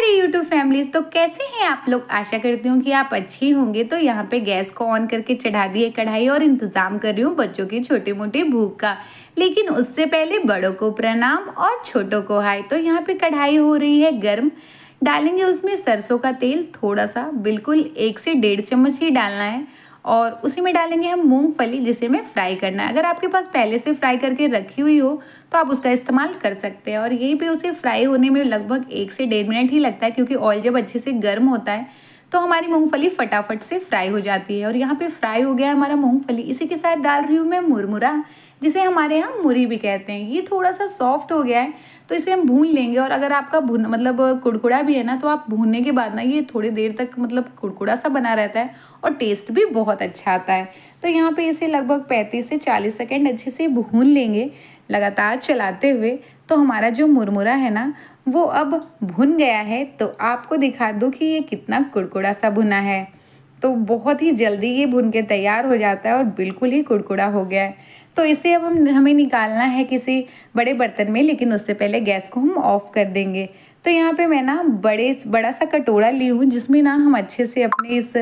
मेरी YouTube families तो कैसे हैं आप लोग आशा करती हूँ कि आप अच्छे होंगे तो यहाँ पे गैस को ऑन करके चढ़ा दिए कढ़ाई और इंतज़ाम कर रही हूँ बच्चों की छोटी मोटी भूख का लेकिन उससे पहले बड़ों को प्रणाम और छोटों को हाय तो यहाँ पे कढ़ाई हो रही है गर्म डालेंगे उसमें सरसों का तेल थोड़ा सा बिल्कुल एक से डेढ़ चम्मच ही डालना है और उसी में डालेंगे हम मूंगफली जिसे हमें फ्राई करना है अगर आपके पास पहले से फ्राई करके रखी हुई हो तो आप उसका इस्तेमाल कर सकते हैं और यहीं पे उसे फ्राई होने में लगभग एक से डेढ़ मिनट ही लगता है क्योंकि ऑयल जब अच्छे से गर्म होता है तो हमारी मूंगफली फटाफट से फ्राई हो जाती है और यहाँ पे फ्राई हो गया हमारा मूंगफली इसी के साथ डाल रही हूँ मैं मुरमुरा जिसे हमारे यहाँ मुरी भी कहते हैं ये थोड़ा सा सॉफ्ट हो गया है तो इसे हम भून लेंगे और अगर आपका भुन मतलब कुड़कुड़ा भी है ना तो आप भूनने के बाद ना ये थोड़ी देर तक मतलब कुड़कुड़ा सा बना रहता है और टेस्ट भी बहुत अच्छा आता है तो यहाँ पे इसे लगभग 35 से 40 सेकेंड अच्छे से भून लेंगे लगातार चलाते हुए तो हमारा जो मुरमुरा है ना वो अब भुन गया है तो आपको दिखा दो कि ये कितना कुड़कुड़ा सा भुना है तो बहुत ही जल्दी ये भुन के तैयार हो जाता है और बिल्कुल ही कुड़कुड़ा हो गया है तो इसे अब हम हमें निकालना है किसी बड़े बर्तन में लेकिन उससे पहले गैस को हम ऑफ़ कर देंगे तो यहाँ पे मैं ना बड़े बड़ा सा कटोरा ली हूँ जिसमें ना हम अच्छे से अपने इस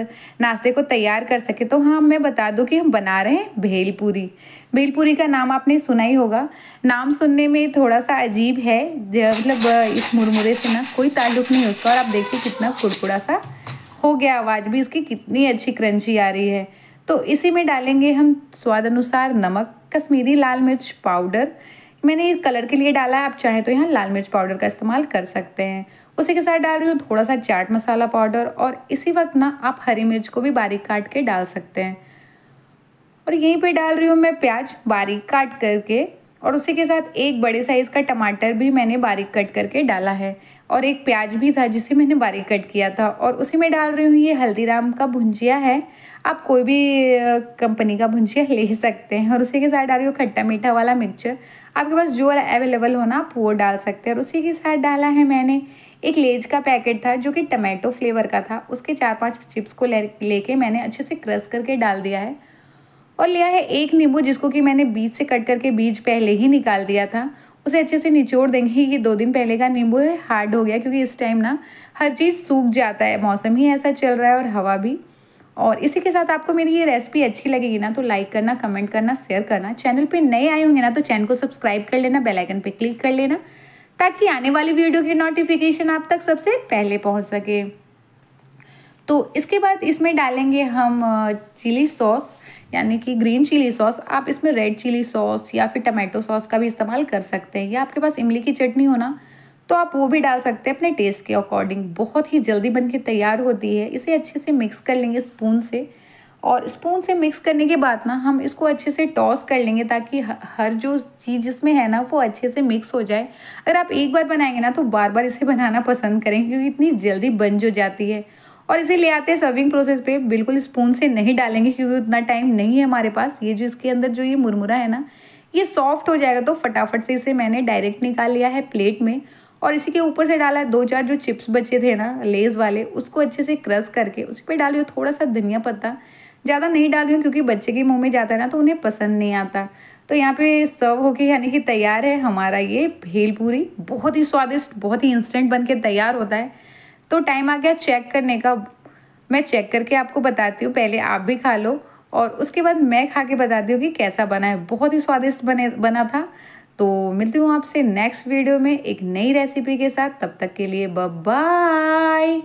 नाश्ते को तैयार कर सके तो हाँ मैं बता दूँ कि हम बना रहे हैं भेलपूरी भेलपूरी का नाम आपने सुना ही होगा नाम सुनने में थोड़ा सा अजीब है मतलब इस मुरमुरे से ना कोई ताल्लुक नहीं होता और आप देखिए कितना कुड़कुड़ा सा हो गया आवाज़ भी इसकी कितनी अच्छी क्रंची आ रही है तो इसी में डालेंगे हम स्वाद अनुसार नमक कश्मीरी लाल मिर्च पाउडर मैंने इस कलर के लिए डाला है आप चाहें तो यहाँ लाल मिर्च पाउडर का इस्तेमाल कर सकते हैं उसी के साथ डाल रही हूँ थोड़ा सा चाट मसाला पाउडर और इसी वक्त ना आप हरी मिर्च को भी बारीक काट के डाल सकते हैं और यहीं पे डाल रही हूँ मैं प्याज बारीक काट करके और उसी के साथ एक बड़े साइज़ का टमाटर भी मैंने बारीक कट करके डाला है और एक प्याज भी था जिसे मैंने बारीक कट किया था और उसी में डाल रही हूँ ये हल्दीराम का भुंजिया है आप कोई भी कंपनी का भुंजिया ले सकते हैं और उसी के साथ डाल रही हूँ खट्टा मीठा वाला मिक्सचर आपके पास जो अवेलेबल हो ना आप वो डाल सकते हैं और उसी के साथ डाला है मैंने एक लेज का पैकेट था जो कि टमाटो फ्लेवर का था उसके चार पाँच चिप्स को ले लेके मैंने अच्छे से क्रश करके डाल दिया है और लिया है एक नींबू जिसको कि मैंने बीज से कट करके बीज पहले ही निकाल दिया था उसे अच्छे से निचोड़ देंगे ये दो दिन पहले का नींबू है हार्ड हो गया क्योंकि इस टाइम ना हर चीज़ सूख जाता है मौसम ही ऐसा चल रहा है और हवा भी और इसी के साथ आपको मेरी ये रेसिपी अच्छी लगेगी ना तो लाइक करना कमेंट करना शेयर करना चैनल पे नए आए होंगे ना तो चैनल को सब्सक्राइब कर लेना बेल आइकन पे क्लिक कर लेना ताकि आने वाली वीडियो की नोटिफिकेशन आप तक सबसे पहले पहुंच सके तो इसके बाद इसमें डालेंगे हम चिली सॉस यानी कि ग्रीन चिली सॉस आप इसमें रेड चिली सॉस या फिर टमाटो सॉस का भी इस्तेमाल कर सकते हैं या आपके पास इमली की चटनी हो ना तो आप वो भी डाल सकते हैं अपने टेस्ट के अकॉर्डिंग बहुत ही जल्दी बन के तैयार होती है इसे अच्छे से मिक्स कर लेंगे स्पून से और स्पून से मिक्स करने के बाद ना हम इसको अच्छे से टॉस कर लेंगे ताकि हर जो चीज़ जिसमें है ना वो अच्छे से मिक्स हो जाए अगर आप एक बार बनाएंगे ना तो बार बार इसे बनाना पसंद करेंगे क्योंकि इतनी जल्दी बन जो जाती है और इसे ले आते हैं सर्विंग प्रोसेस पे बिल्कुल स्पून से नहीं डालेंगे क्योंकि उतना टाइम नहीं है हमारे पास ये जो इसके अंदर जो ये मुरमुरा है ना ये सॉफ्ट हो जाएगा तो फटाफट से इसे मैंने डायरेक्ट निकाल लिया है प्लेट में और इसी के ऊपर से डाला है दो चार जो चिप्स बचे थे ना लेज वाले उसको अच्छे से क्रश करके उस पर डालियो थोड़ा सा धनिया पत्ता ज़्यादा नहीं डाल रही हूँ क्योंकि बच्चे के मुंह में जाता है ना तो उन्हें पसंद नहीं आता तो यहाँ पे सर्व होके यानी कि तैयार है हमारा ये भेल पूरी बहुत ही स्वादिष्ट बहुत ही इंस्टेंट बन के तैयार होता है तो टाइम आ गया चेक करने का मैं चेक करके आपको बताती हूँ पहले आप भी खा लो और उसके बाद मैं खा के बताती हूँ कि कैसा बना है बहुत ही स्वादिष्ट बने बना था तो मिलती हूँ आपसे नेक्स्ट वीडियो में एक नई रेसिपी के साथ तब तक के लिए बाय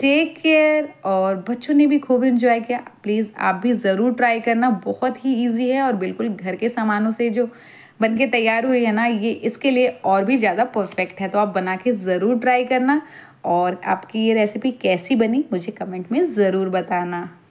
टेक केयर और बच्चों ने भी खूब इन्जॉय किया प्लीज़ आप भी ज़रूर ट्राई करना बहुत ही ईजी है और बिल्कुल घर के सामानों से जो बन के तैयार हुई है ना ये इसके लिए और भी ज़्यादा परफेक्ट है तो आप बना के ज़रूर ट्राई करना और आपकी ये रेसिपी कैसी बनी मुझे कमेंट में ज़रूर बताना